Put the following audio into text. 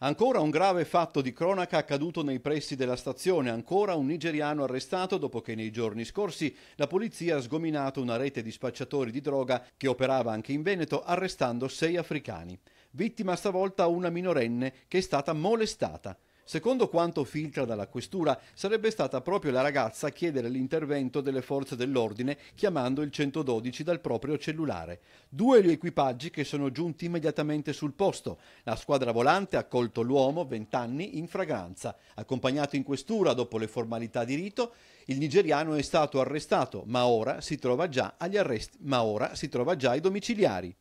Ancora un grave fatto di cronaca accaduto nei pressi della stazione, ancora un nigeriano arrestato dopo che nei giorni scorsi la polizia ha sgominato una rete di spacciatori di droga che operava anche in Veneto arrestando sei africani. Vittima stavolta una minorenne che è stata molestata. Secondo quanto filtra dalla questura, sarebbe stata proprio la ragazza a chiedere l'intervento delle forze dell'ordine chiamando il 112 dal proprio cellulare. Due gli equipaggi che sono giunti immediatamente sul posto. La squadra volante ha accolto l'uomo, 20 anni, in fragranza. Accompagnato in questura dopo le formalità di rito, il nigeriano è stato arrestato, ma ora si trova già agli arresti, ma ora si trova già ai domiciliari.